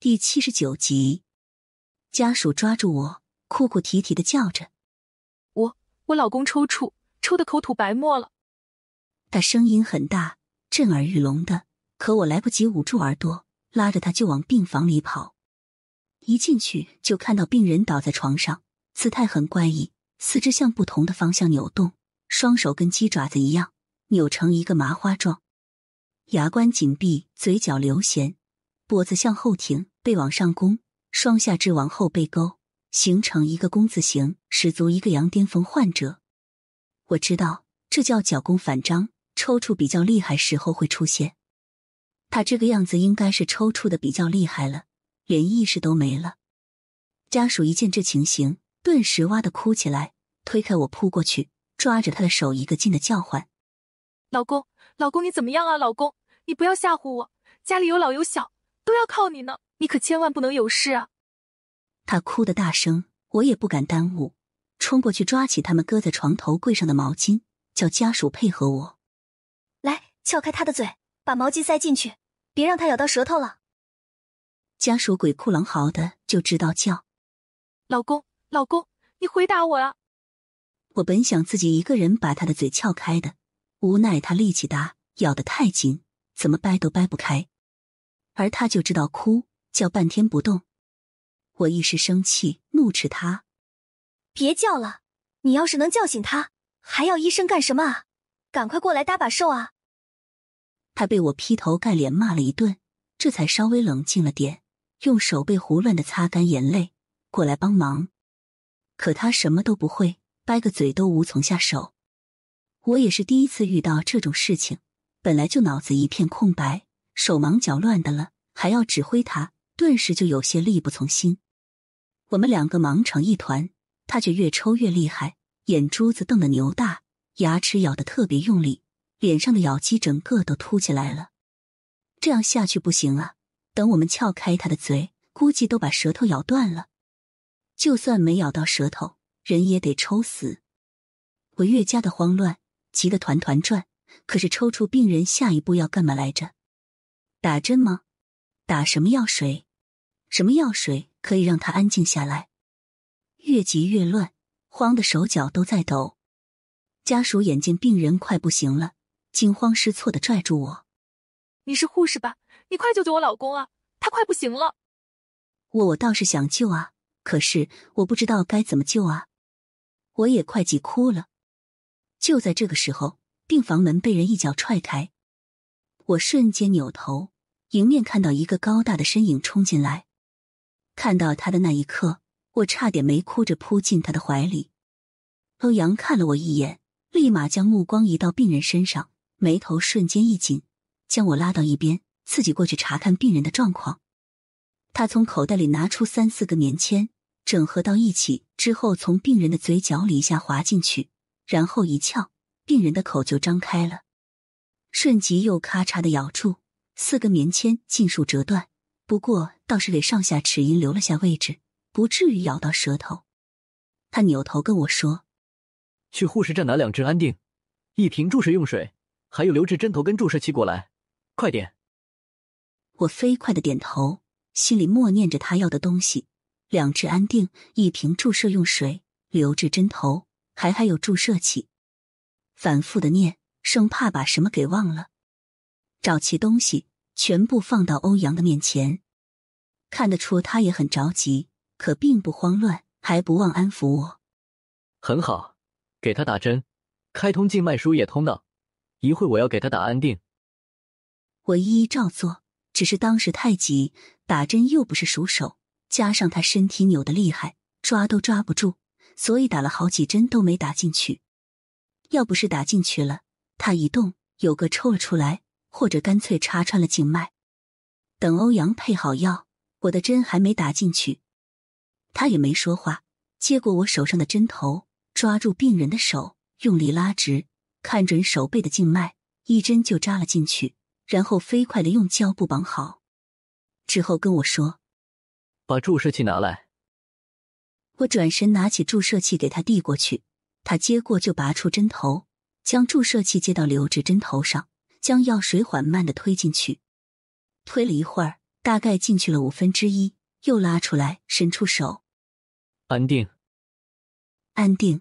第七十九集，家属抓住我，哭哭啼啼的叫着：“我，我老公抽搐，抽的口吐白沫了。”他声音很大，震耳欲聋的，可我来不及捂住耳朵，拉着他就往病房里跑。一进去就看到病人倒在床上，姿态很怪异，四肢向不同的方向扭动，双手跟鸡爪子一样扭成一个麻花状，牙关紧闭，嘴角流涎。脖子向后挺，背往上弓，双下肢往后背勾，形成一个弓字形，十足一个羊癫疯患者。我知道这叫脚弓反张，抽搐比较厉害时候会出现。他这个样子应该是抽搐的比较厉害了，连意识都没了。家属一见这情形，顿时哇的哭起来，推开我扑过去，抓着他的手一个劲的叫唤：“老公，老公你怎么样啊？老公，你不要吓唬我，家里有老有小。”都要靠你呢，你可千万不能有事啊！他哭得大声，我也不敢耽误，冲过去抓起他们搁在床头柜上的毛巾，叫家属配合我来撬开他的嘴，把毛巾塞进去，别让他咬到舌头了。家属鬼哭狼嚎的就知道叫：“老公，老公，你回答我啊！”我本想自己一个人把他的嘴撬开的，无奈他力气大，咬得太紧，怎么掰都掰不开。而他就知道哭叫半天不动，我一时生气，怒斥他：“别叫了！你要是能叫醒他，还要医生干什么啊？赶快过来搭把手啊！”他被我劈头盖脸骂了一顿，这才稍微冷静了点，用手背胡乱的擦干眼泪，过来帮忙。可他什么都不会，掰个嘴都无从下手。我也是第一次遇到这种事情，本来就脑子一片空白。手忙脚乱的了，还要指挥他，顿时就有些力不从心。我们两个忙成一团，他却越抽越厉害，眼珠子瞪得牛大，牙齿咬得特别用力，脸上的咬肌整个都凸起来了。这样下去不行啊！等我们撬开他的嘴，估计都把舌头咬断了。就算没咬到舌头，人也得抽死。我越加的慌乱，急得团团转。可是抽出病人下一步要干嘛来着？打针吗？打什么药水？什么药水可以让他安静下来？越急越乱，慌的手脚都在抖。家属眼见病人快不行了，惊慌失措的拽住我：“你是护士吧？你快救救我老公啊！他快不行了！”我我倒是想救啊，可是我不知道该怎么救啊，我也快急哭了。就在这个时候，病房门被人一脚踹开。我瞬间扭头，迎面看到一个高大的身影冲进来。看到他的那一刻，我差点没哭着扑进他的怀里。欧阳看了我一眼，立马将目光移到病人身上，眉头瞬间一紧，将我拉到一边，自己过去查看病人的状况。他从口袋里拿出三四个棉签，整合到一起之后，从病人的嘴角里一下滑进去，然后一翘，病人的口就张开了。瞬即又咔嚓的咬住，四根棉签尽数折断。不过倒是给上下齿龈留了下位置，不至于咬到舌头。他扭头跟我说：“去护士站拿两支安定，一瓶注射用水，还有留置针头跟注射器过来，快点。”我飞快的点头，心里默念着他要的东西：两支安定，一瓶注射用水，留置针头，还还有注射器。反复的念。生怕把什么给忘了，找齐东西全部放到欧阳的面前。看得出他也很着急，可并不慌乱，还不忘安抚我。很好，给他打针，开通静脉输液通道。一会我要给他打安定。我一一照做，只是当时太急，打针又不是熟手，加上他身体扭得厉害，抓都抓不住，所以打了好几针都没打进去。要不是打进去了。他一动，有个抽了出来，或者干脆插穿了静脉。等欧阳配好药，我的针还没打进去，他也没说话，接过我手上的针头，抓住病人的手，用力拉直，看准手背的静脉，一针就扎了进去，然后飞快的用胶布绑好，之后跟我说：“把注射器拿来。”我转身拿起注射器给他递过去，他接过就拔出针头。将注射器接到刘志珍头上，将药水缓慢的推进去，推了一会儿，大概进去了五分之一，又拉出来，伸出手，安定，安定。